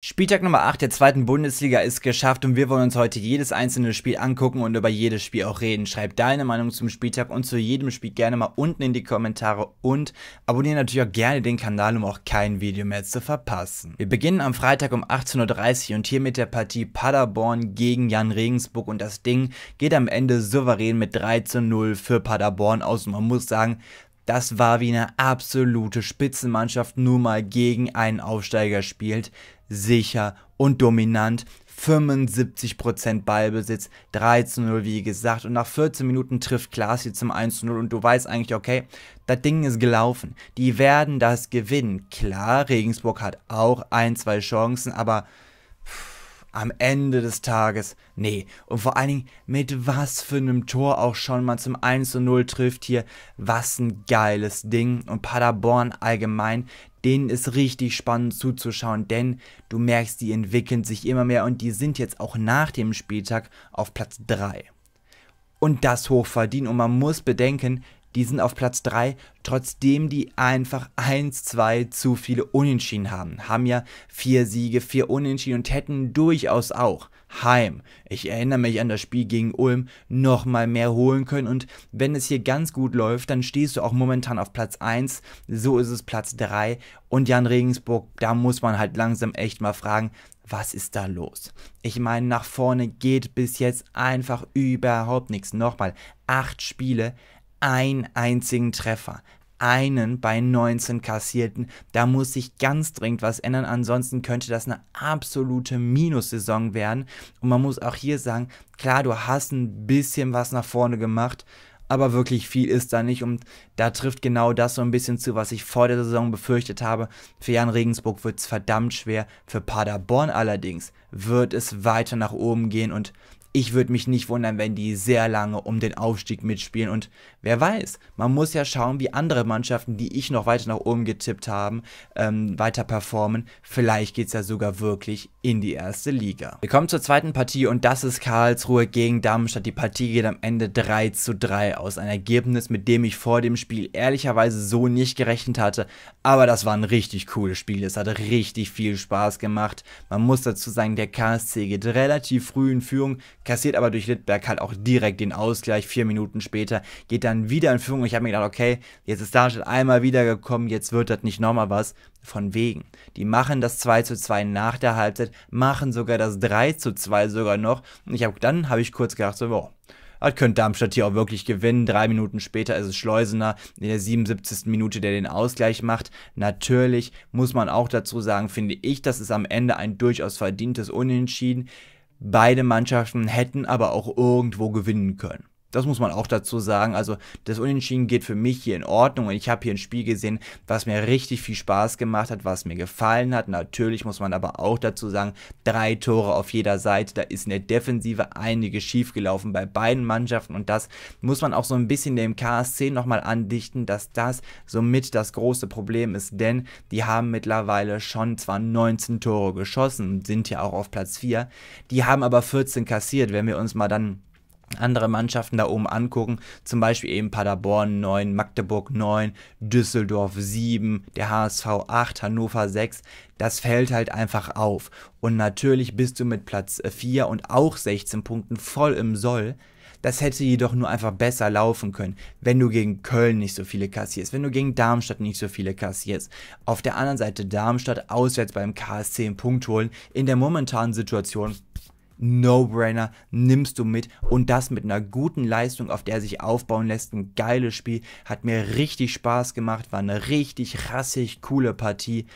Spieltag Nummer 8 der zweiten Bundesliga ist geschafft und wir wollen uns heute jedes einzelne Spiel angucken und über jedes Spiel auch reden. Schreib deine Meinung zum Spieltag und zu jedem Spiel gerne mal unten in die Kommentare und abonniere natürlich auch gerne den Kanal, um auch kein Video mehr zu verpassen. Wir beginnen am Freitag um 18.30 Uhr und hier mit der Partie Paderborn gegen Jan Regensburg und das Ding geht am Ende souverän mit 3 zu 0 für Paderborn aus und man muss sagen, das war wie eine absolute Spitzenmannschaft nur mal gegen einen Aufsteiger spielt sicher und dominant. 75% Ballbesitz, 3 zu 0, wie gesagt. Und nach 14 Minuten trifft Klaas hier zum 1 zu 0 und du weißt eigentlich, okay, das Ding ist gelaufen. Die werden das gewinnen. Klar, Regensburg hat auch ein, zwei Chancen, aber pff, am Ende des Tages, nee. Und vor allen Dingen, mit was für einem Tor auch schon man zum 1 zu 0 trifft hier. Was ein geiles Ding. Und Paderborn allgemein, denen ist richtig spannend zuzuschauen, denn du merkst, die entwickeln sich immer mehr und die sind jetzt auch nach dem Spieltag auf Platz 3. Und das hochverdienen. Und man muss bedenken, die sind auf Platz 3, trotzdem die einfach 1, 2 zu viele Unentschieden haben. Haben ja vier Siege, vier Unentschieden und hätten durchaus auch Heim. Ich erinnere mich an das Spiel gegen Ulm, nochmal mehr holen können. Und wenn es hier ganz gut läuft, dann stehst du auch momentan auf Platz 1. So ist es Platz 3. Und Jan Regensburg, da muss man halt langsam echt mal fragen, was ist da los? Ich meine, nach vorne geht bis jetzt einfach überhaupt nichts. Nochmal, acht Spiele, einen einzigen Treffer einen bei 19 kassierten. Da muss sich ganz dringend was ändern, ansonsten könnte das eine absolute Minussaison werden. Und man muss auch hier sagen, klar, du hast ein bisschen was nach vorne gemacht, aber wirklich viel ist da nicht. Und da trifft genau das so ein bisschen zu, was ich vor der Saison befürchtet habe. Für Jan Regensburg wird es verdammt schwer. Für Paderborn allerdings wird es weiter nach oben gehen und ich würde mich nicht wundern, wenn die sehr lange um den Aufstieg mitspielen. Und wer weiß, man muss ja schauen, wie andere Mannschaften, die ich noch weiter nach oben getippt habe, ähm, weiter performen. Vielleicht geht es ja sogar wirklich in die erste Liga. Wir kommen zur zweiten Partie und das ist Karlsruhe gegen Darmstadt. Die Partie geht am Ende 3 zu 3 aus. Ein Ergebnis, mit dem ich vor dem Spiel ehrlicherweise so nicht gerechnet hatte. Aber das war ein richtig cooles Spiel. Es hat richtig viel Spaß gemacht. Man muss dazu sagen, der KSC geht relativ früh in Führung, kassiert aber durch Littberg halt auch direkt den Ausgleich. Vier Minuten später geht dann wieder in Führung. Ich habe mir gedacht, okay, jetzt ist Darmstadt einmal wiedergekommen, jetzt wird das nicht nochmal was. Von wegen. Die machen das 2 zu 2 nach der Halbzeit, machen sogar das 3 zu 2 sogar noch. Und ich hab, dann habe ich kurz gedacht, so, wow, das könnte Darmstadt hier auch wirklich gewinnen. Drei Minuten später ist es Schleusener in der 77. Minute, der den Ausgleich macht. Natürlich muss man auch dazu sagen, finde ich, das ist am Ende ein durchaus verdientes Unentschieden. Beide Mannschaften hätten aber auch irgendwo gewinnen können. Das muss man auch dazu sagen. Also das Unentschieden geht für mich hier in Ordnung und ich habe hier ein Spiel gesehen, was mir richtig viel Spaß gemacht hat, was mir gefallen hat. Natürlich muss man aber auch dazu sagen, drei Tore auf jeder Seite, da ist in der Defensive einiges schiefgelaufen bei beiden Mannschaften und das muss man auch so ein bisschen dem KSC nochmal andichten, dass das somit das große Problem ist, denn die haben mittlerweile schon zwar 19 Tore geschossen und sind ja auch auf Platz 4, die haben aber 14 kassiert, wenn wir uns mal dann andere Mannschaften da oben angucken, zum Beispiel eben Paderborn 9, Magdeburg 9, Düsseldorf 7, der HSV 8, Hannover 6, das fällt halt einfach auf. Und natürlich bist du mit Platz 4 äh, und auch 16 Punkten voll im Soll. Das hätte jedoch nur einfach besser laufen können, wenn du gegen Köln nicht so viele kassierst, wenn du gegen Darmstadt nicht so viele kassierst. Auf der anderen Seite Darmstadt auswärts beim KSC einen Punkt holen, in der momentanen Situation No-Brainer, nimmst du mit und das mit einer guten Leistung, auf der sich aufbauen lässt. Ein geiles Spiel, hat mir richtig Spaß gemacht, war eine richtig rassig coole Partie.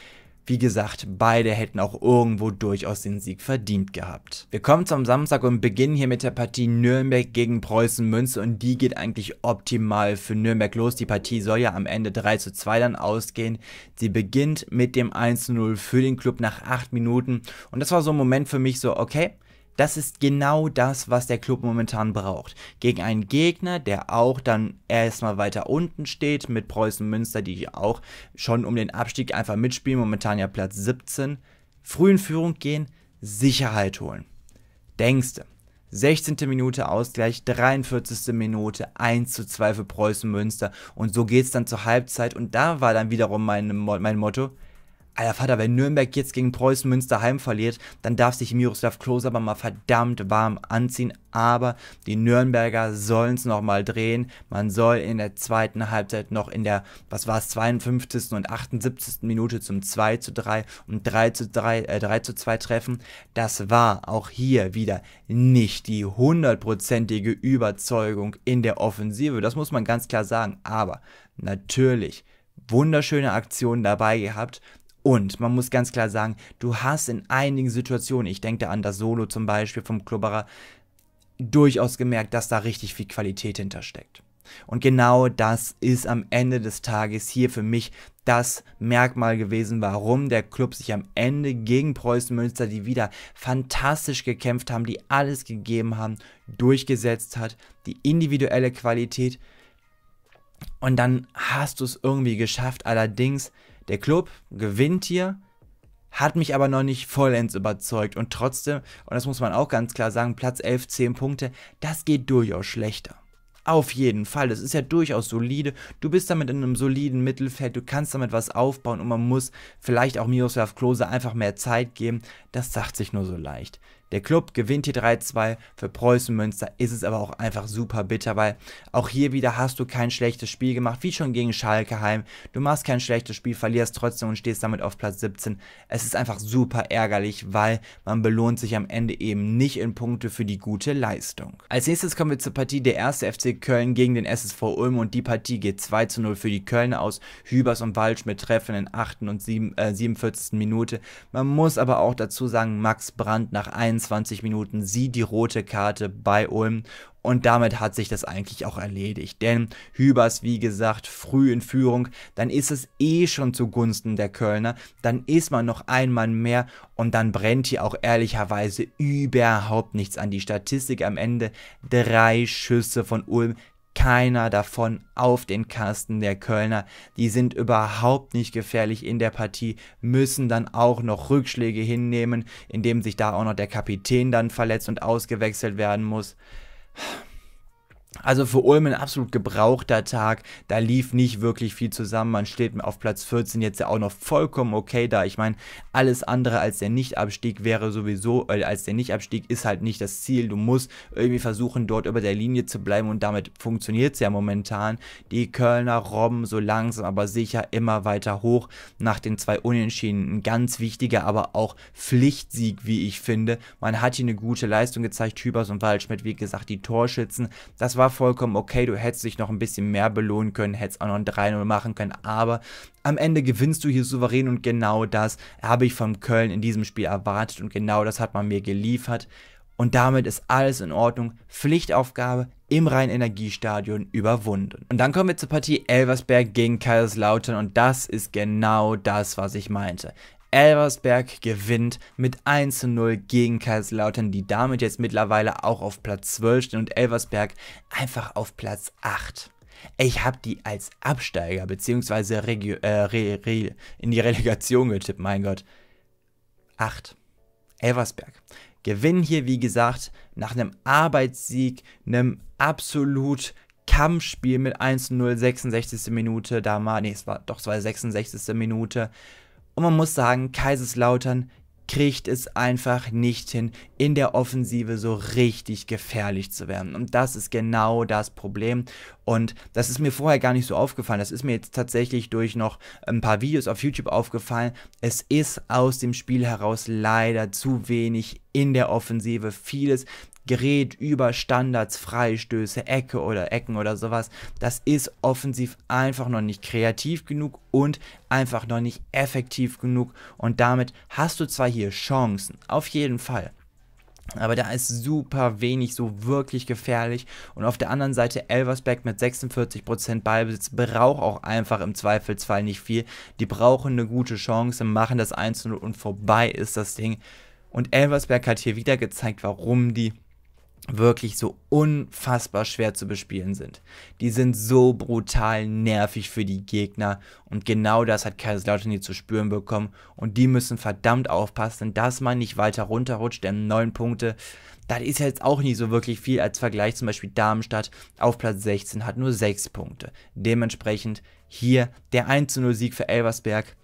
Wie gesagt, beide hätten auch irgendwo durchaus den Sieg verdient gehabt. Wir kommen zum Samstag und beginnen hier mit der Partie Nürnberg gegen Preußen Münze und die geht eigentlich optimal für Nürnberg los. Die Partie soll ja am Ende 3 zu 2 dann ausgehen. Sie beginnt mit dem 1 zu 0 für den Club nach 8 Minuten und das war so ein Moment für mich so, okay, das ist genau das, was der Club momentan braucht. Gegen einen Gegner, der auch dann erstmal weiter unten steht, mit Preußen Münster, die auch schon um den Abstieg einfach mitspielen, momentan ja Platz 17. Früh in Führung gehen, Sicherheit holen. Denkste. 16. Minute Ausgleich, 43. Minute 1 zu 2 für Preußen Münster. Und so geht es dann zur Halbzeit. Und da war dann wiederum mein, mein Motto, Alter Vater, wenn Nürnberg jetzt gegen Preußen Münster heim verliert, dann darf sich Miroslav Klose aber mal verdammt warm anziehen. Aber die Nürnberger sollen es nochmal drehen. Man soll in der zweiten Halbzeit noch in der, was war es, 52. und 78. Minute zum 2 zu 3 und 3 zu 3, äh, 3 zu 2 treffen. Das war auch hier wieder nicht die hundertprozentige Überzeugung in der Offensive. Das muss man ganz klar sagen. Aber natürlich wunderschöne Aktionen dabei gehabt und man muss ganz klar sagen, du hast in einigen Situationen, ich denke da an das Solo zum Beispiel vom Klubberer, durchaus gemerkt, dass da richtig viel Qualität hintersteckt. Und genau das ist am Ende des Tages hier für mich das Merkmal gewesen, warum der Club sich am Ende gegen Preußen Münster, die wieder fantastisch gekämpft haben, die alles gegeben haben, durchgesetzt hat, die individuelle Qualität. Und dann hast du es irgendwie geschafft. Allerdings der Club gewinnt hier, hat mich aber noch nicht vollends überzeugt und trotzdem, und das muss man auch ganz klar sagen, Platz 11, 10 Punkte, das geht durchaus schlechter. Auf jeden Fall, das ist ja durchaus solide. Du bist damit in einem soliden Mittelfeld, du kannst damit was aufbauen und man muss vielleicht auch Miroslav Klose einfach mehr Zeit geben. Das sagt sich nur so leicht. Der Club gewinnt hier 3-2. Für Preußen Münster ist es aber auch einfach super bitter, weil auch hier wieder hast du kein schlechtes Spiel gemacht, wie schon gegen Schalke heim. Du machst kein schlechtes Spiel, verlierst trotzdem und stehst damit auf Platz 17. Es ist einfach super ärgerlich, weil man belohnt sich am Ende eben nicht in Punkte für die gute Leistung. Als nächstes kommen wir zur Partie der 1. FC Köln gegen den SSV Ulm und die Partie geht 2 0 für die Kölner aus. Hübers und Walsch mit Treffen in 8. und 7, äh, 47. Minute. Man muss aber auch dazu sagen, Max Brandt nach 1 21 Minuten sieht die rote Karte bei Ulm und damit hat sich das eigentlich auch erledigt. Denn Hübers, wie gesagt, früh in Führung, dann ist es eh schon zugunsten der Kölner. Dann ist man noch ein Mann mehr und dann brennt hier auch ehrlicherweise überhaupt nichts an. Die Statistik am Ende: drei Schüsse von Ulm, keiner davon auf den Kasten der Kölner. Die sind überhaupt nicht gefährlich in der Partie, müssen dann auch noch Rückschläge hinnehmen, indem sich da auch noch der Kapitän dann verletzt und ausgewechselt werden muss. Also für Ulm ein absolut gebrauchter Tag. Da lief nicht wirklich viel zusammen. Man steht auf Platz 14 jetzt ja auch noch vollkommen okay da. Ich meine, alles andere als der Nichtabstieg wäre sowieso, äh, als der Nichtabstieg ist halt nicht das Ziel. Du musst irgendwie versuchen, dort über der Linie zu bleiben und damit funktioniert es ja momentan. Die Kölner robben so langsam, aber sicher immer weiter hoch nach den zwei Unentschieden. Ein ganz wichtiger, aber auch Pflichtsieg, wie ich finde. Man hat hier eine gute Leistung gezeigt. Hübers und Waldschmidt, wie gesagt, die Torschützen. Das war war vollkommen okay, du hättest dich noch ein bisschen mehr belohnen können, hättest auch noch ein 3-0 machen können, aber am Ende gewinnst du hier souverän und genau das habe ich von Köln in diesem Spiel erwartet und genau das hat man mir geliefert. Und damit ist alles in Ordnung. Pflichtaufgabe im Rhein-Energiestadion überwunden. Und dann kommen wir zur Partie Elversberg gegen Kaiserslautern und das ist genau das, was ich meinte. Elversberg gewinnt mit 1 zu 0 gegen Kaiserslautern, die damit jetzt mittlerweile auch auf Platz 12 stehen und Elversberg einfach auf Platz 8. Ich habe die als Absteiger bzw. Äh, in die Relegation getippt, mein Gott. 8. Elversberg. Gewinnen hier, wie gesagt, nach einem Arbeitssieg, einem absolut Kampfspiel mit 1-0, 66. Minute, da mal, nee, es war doch, es war 66. Minute. Und man muss sagen, Kaiserslautern kriegt es einfach nicht hin, in der Offensive so richtig gefährlich zu werden. Und das ist genau das Problem. Und das ist mir vorher gar nicht so aufgefallen. Das ist mir jetzt tatsächlich durch noch ein paar Videos auf YouTube aufgefallen. Es ist aus dem Spiel heraus leider zu wenig in der Offensive. Vieles gerät über Standards, Freistöße, Ecke oder Ecken oder sowas. Das ist offensiv einfach noch nicht kreativ genug und einfach noch nicht effektiv genug. Und damit hast du zwar hier Chancen, auf jeden Fall. Aber da ist super wenig so wirklich gefährlich. Und auf der anderen Seite Elversberg mit 46% Ballbesitz braucht auch einfach im Zweifelsfall nicht viel. Die brauchen eine gute Chance, machen das 1-0 und vorbei ist das Ding. Und Elversberg hat hier wieder gezeigt, warum die wirklich so unfassbar schwer zu bespielen sind. Die sind so brutal nervig für die Gegner und genau das hat Kaiserslautern hier zu spüren bekommen und die müssen verdammt aufpassen, dass man nicht weiter runterrutscht, denn neun Punkte, das ist jetzt auch nicht so wirklich viel als Vergleich. Zum Beispiel Darmstadt auf Platz 16 hat nur sechs Punkte. Dementsprechend hier der 1-0-Sieg für Elversberg.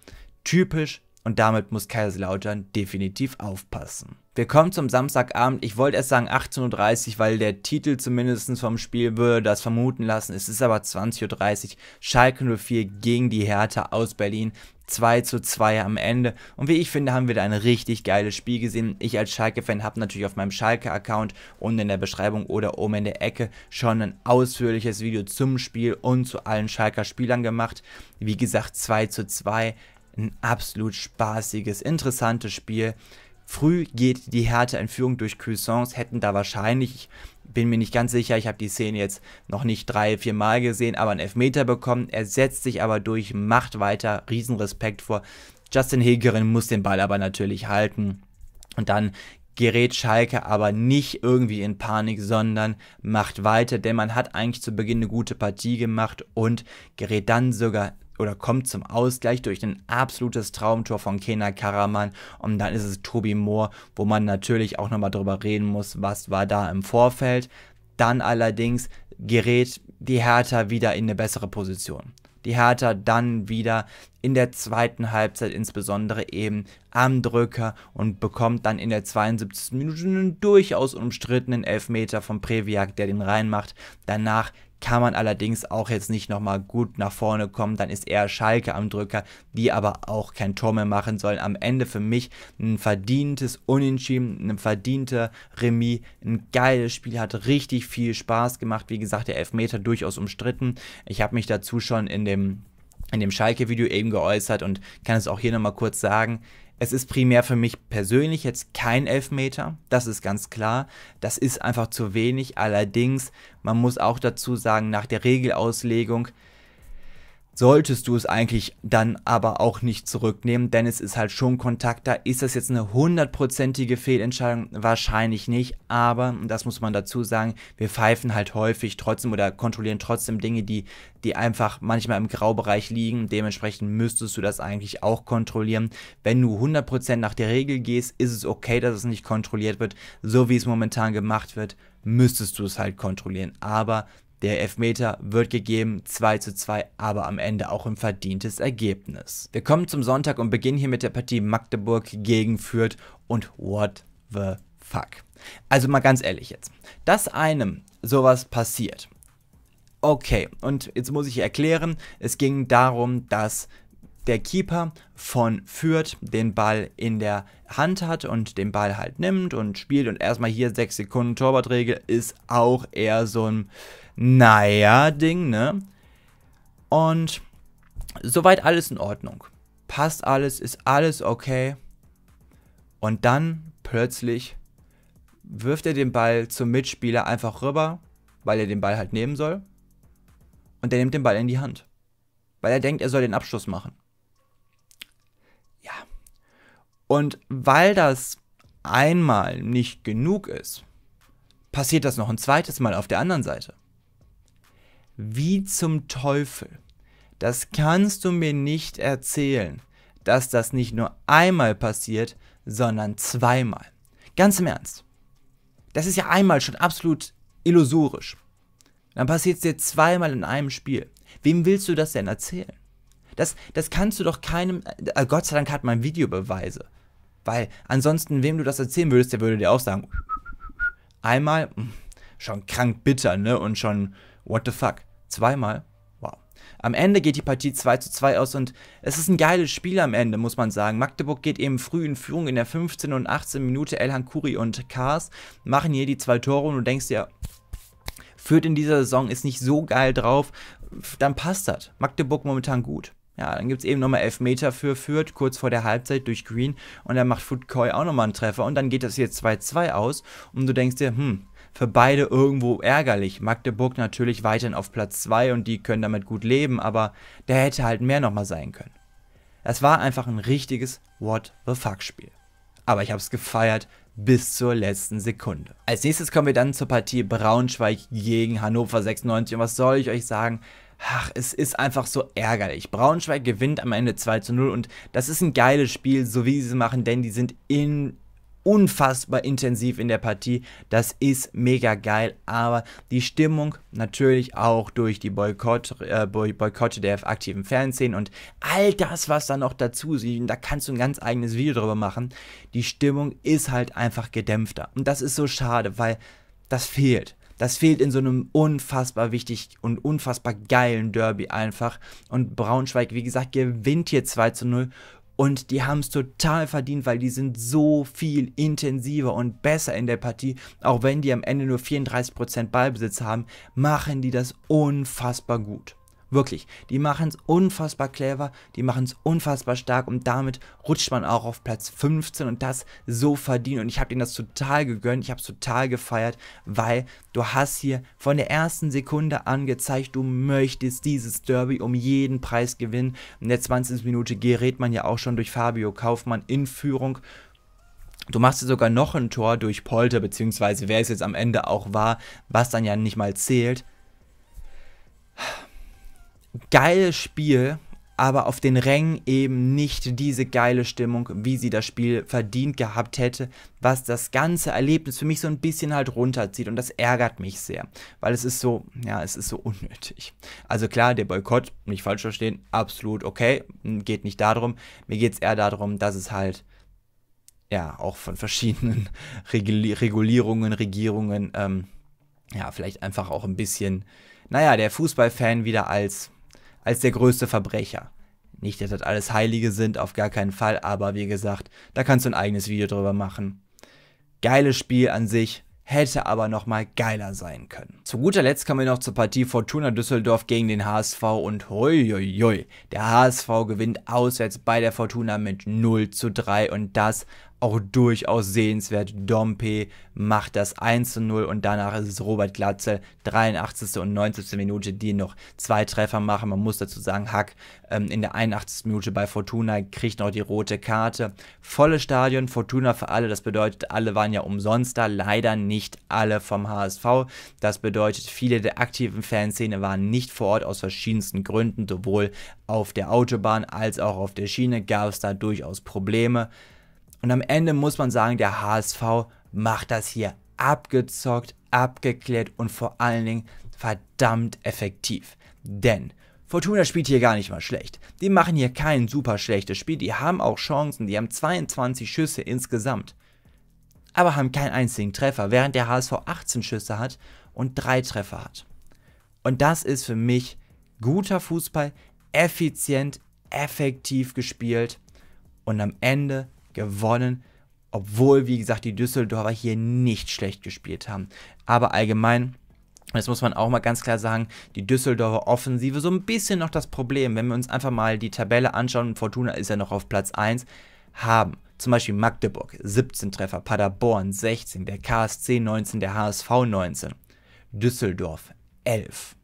Typisch und damit muss Kaiserslautern definitiv aufpassen. Wir kommen zum Samstagabend. Ich wollte erst sagen 18.30 Uhr, weil der Titel zumindest vom Spiel würde das vermuten lassen. Es ist aber 20.30 Uhr. Schalke 04 gegen die Hertha aus Berlin. 2 zu 2 am Ende. Und wie ich finde, haben wir da ein richtig geiles Spiel gesehen. Ich als Schalke-Fan habe natürlich auf meinem Schalke-Account unten in der Beschreibung oder oben in der Ecke schon ein ausführliches Video zum Spiel und zu allen Schalker Spielern gemacht. Wie gesagt, 2 zu 2 ein absolut spaßiges, interessantes Spiel. Früh geht die Härte in Führung durch Cuisance, hätten da wahrscheinlich, ich bin mir nicht ganz sicher, ich habe die Szene jetzt noch nicht drei, vier Mal gesehen, aber einen Elfmeter bekommen. Er setzt sich aber durch, macht weiter, Riesenrespekt vor. Justin Hegerin muss den Ball aber natürlich halten. Und dann gerät Schalke aber nicht irgendwie in Panik, sondern macht weiter, denn man hat eigentlich zu Beginn eine gute Partie gemacht und gerät dann sogar oder kommt zum Ausgleich durch ein absolutes Traumtor von Kena Karaman und dann ist es Tobi Moore, wo man natürlich auch nochmal drüber reden muss, was war da im Vorfeld. Dann allerdings gerät die Hertha wieder in eine bessere Position. Die Hertha dann wieder in der zweiten Halbzeit insbesondere eben am Drücker und bekommt dann in der 72. Minute einen durchaus umstrittenen Elfmeter von Previak, der den reinmacht. Danach kann man allerdings auch jetzt nicht nochmal gut nach vorne kommen. Dann ist eher Schalke am Drücker, die aber auch kein Tor mehr machen sollen. Am Ende für mich ein verdientes Unentschieden, ein verdienter Remis, ein geiles Spiel, hat richtig viel Spaß gemacht. Wie gesagt, der Elfmeter durchaus umstritten. Ich habe mich dazu schon in dem in dem Schalke-Video eben geäußert und kann es auch hier nochmal kurz sagen. Es ist primär für mich persönlich jetzt kein Elfmeter, das ist ganz klar. Das ist einfach zu wenig. Allerdings, man muss auch dazu sagen, nach der Regelauslegung solltest du es eigentlich dann aber auch nicht zurücknehmen, denn es ist halt schon Kontakt da. Ist das jetzt eine hundertprozentige Fehlentscheidung? Wahrscheinlich nicht, aber, das muss man dazu sagen, wir pfeifen halt häufig trotzdem oder kontrollieren trotzdem Dinge, die, die einfach manchmal im Graubereich liegen. Dementsprechend müsstest du das eigentlich auch kontrollieren. Wenn du 100% nach der Regel gehst, ist es okay, dass es nicht kontrolliert wird, so wie es momentan gemacht wird müsstest du es halt kontrollieren. Aber der Elfmeter wird gegeben, 2 zu 2, aber am Ende auch ein verdientes Ergebnis. Wir kommen zum Sonntag und beginnen hier mit der Partie Magdeburg gegen Fürth und what the fuck. Also mal ganz ehrlich jetzt, dass einem sowas passiert, okay, und jetzt muss ich erklären, es ging darum, dass der Keeper von Fürth den Ball in der Hand hat und den Ball halt nimmt und spielt und erstmal hier 6 Sekunden Torwartregel ist auch eher so ein naja Ding, ne? Und soweit alles in Ordnung. Passt alles, ist alles okay. Und dann plötzlich wirft er den Ball zum Mitspieler einfach rüber, weil er den Ball halt nehmen soll. Und der nimmt den Ball in die Hand. Weil er denkt, er soll den Abschluss machen. Und weil das einmal nicht genug ist, passiert das noch ein zweites Mal auf der anderen Seite. Wie zum Teufel. Das kannst du mir nicht erzählen, dass das nicht nur einmal passiert, sondern zweimal. Ganz im Ernst. Das ist ja einmal schon absolut illusorisch. Dann passiert es dir zweimal in einem Spiel. Wem willst du das denn erzählen? Das, das kannst du doch keinem. Äh, Gott sei Dank hat mein Video Beweise. Weil ansonsten, wem du das erzählen würdest, der würde dir auch sagen, einmal, hm, schon krank bitter, ne? Und schon, what the fuck? Zweimal, wow. Am Ende geht die Partie 2 zu 2 aus und es ist ein geiles Spiel am Ende, muss man sagen. Magdeburg geht eben früh in Führung in der 15. und 18. Minute. Elhan Kuri und Kars machen hier die zwei Tore und du denkst dir, führt in dieser Saison, ist nicht so geil drauf, dann passt das. Magdeburg momentan gut. Ja, dann gibt es eben nochmal Elfmeter für Fürth, kurz vor der Halbzeit durch Green. Und dann macht Futkoi auch nochmal einen Treffer. Und dann geht das hier 2-2 aus. Und du denkst dir, hm, für beide irgendwo ärgerlich. Magdeburg natürlich weiterhin auf Platz 2 und die können damit gut leben, aber der hätte halt mehr nochmal sein können. Es war einfach ein richtiges What the fuck-Spiel. Aber ich habe es gefeiert bis zur letzten Sekunde. Als nächstes kommen wir dann zur Partie Braunschweig gegen Hannover 96 und was soll ich euch sagen? ach, es ist einfach so ärgerlich. Braunschweig gewinnt am Ende 2 zu 0 und das ist ein geiles Spiel, so wie sie es machen, denn die sind in unfassbar intensiv in der Partie. Das ist mega geil, aber die Stimmung natürlich auch durch die Boykott, äh, Boykotte der aktiven Fernsehen und all das, was da noch dazu sieht, da kannst du ein ganz eigenes Video drüber machen. Die Stimmung ist halt einfach gedämpfter und das ist so schade, weil das fehlt. Das fehlt in so einem unfassbar wichtig und unfassbar geilen Derby einfach. Und Braunschweig, wie gesagt, gewinnt hier 2 zu 0 und die haben es total verdient, weil die sind so viel intensiver und besser in der Partie. Auch wenn die am Ende nur 34% Ballbesitz haben, machen die das unfassbar gut. Wirklich. Die machen es unfassbar clever, die machen es unfassbar stark und damit rutscht man auch auf Platz 15 und das so verdient. Und ich habe denen das total gegönnt, ich habe es total gefeiert, weil du hast hier von der ersten Sekunde an gezeigt, du möchtest dieses Derby um jeden Preis gewinnen. In der 20. Minute gerät man ja auch schon durch Fabio Kaufmann in Führung. Du machst sogar noch ein Tor durch Polter, beziehungsweise wer es jetzt am Ende auch war, was dann ja nicht mal zählt geiles Spiel, aber auf den Rängen eben nicht diese geile Stimmung, wie sie das Spiel verdient gehabt hätte, was das ganze Erlebnis für mich so ein bisschen halt runterzieht und das ärgert mich sehr, weil es ist so, ja, es ist so unnötig. Also klar, der Boykott, nicht falsch verstehen, absolut okay, geht nicht darum, mir geht es eher darum, dass es halt ja, auch von verschiedenen Regulierungen, Regierungen, ähm, ja, vielleicht einfach auch ein bisschen, naja, der Fußballfan wieder als als der größte Verbrecher. Nicht, dass das alles Heilige sind, auf gar keinen Fall, aber wie gesagt, da kannst du ein eigenes Video drüber machen. Geiles Spiel an sich, hätte aber nochmal geiler sein können. Zu guter Letzt kommen wir noch zur Partie Fortuna Düsseldorf gegen den HSV und hoiuiui, der HSV gewinnt auswärts bei der Fortuna mit 0 zu 3 und das auch durchaus sehenswert. Dompe macht das 1 zu 0 und danach ist es Robert Glatzel, 83. und 90. Minute, die noch zwei Treffer machen. Man muss dazu sagen, Hack ähm, in der 81. Minute bei Fortuna kriegt noch die rote Karte. Volles Stadion, Fortuna für alle, das bedeutet, alle waren ja umsonst da, leider nicht alle vom HSV. Das bedeutet, viele der aktiven Fanszene waren nicht vor Ort aus verschiedensten Gründen, sowohl auf der Autobahn als auch auf der Schiene gab es da durchaus Probleme. Und am Ende muss man sagen, der HSV macht das hier abgezockt, abgeklärt und vor allen Dingen verdammt effektiv. Denn Fortuna spielt hier gar nicht mal schlecht. Die machen hier kein super schlechtes Spiel, die haben auch Chancen, die haben 22 Schüsse insgesamt. Aber haben keinen einzigen Treffer, während der HSV 18 Schüsse hat und 3 Treffer hat. Und das ist für mich guter Fußball, effizient, effektiv gespielt und am Ende gewonnen, obwohl, wie gesagt, die Düsseldorfer hier nicht schlecht gespielt haben. Aber allgemein das muss man auch mal ganz klar sagen, die Düsseldorfer Offensive so ein bisschen noch das Problem, wenn wir uns einfach mal die Tabelle anschauen, Fortuna ist ja noch auf Platz 1, haben zum Beispiel Magdeburg 17 Treffer, Paderborn 16, der KSC 19, der HSV 19, Düsseldorf 11.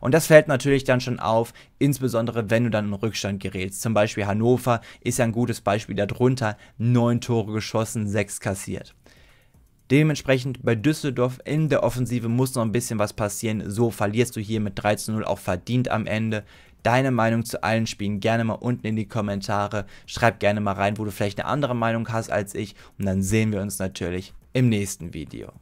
Und das fällt natürlich dann schon auf, insbesondere wenn du dann in Rückstand gerätst. Zum Beispiel Hannover ist ja ein gutes Beispiel darunter. Neun Tore geschossen, sechs kassiert. Dementsprechend bei Düsseldorf in der Offensive muss noch ein bisschen was passieren. So verlierst du hier mit 3 zu 0 auch verdient am Ende. Deine Meinung zu allen Spielen gerne mal unten in die Kommentare. Schreib gerne mal rein, wo du vielleicht eine andere Meinung hast als ich. Und dann sehen wir uns natürlich im nächsten Video.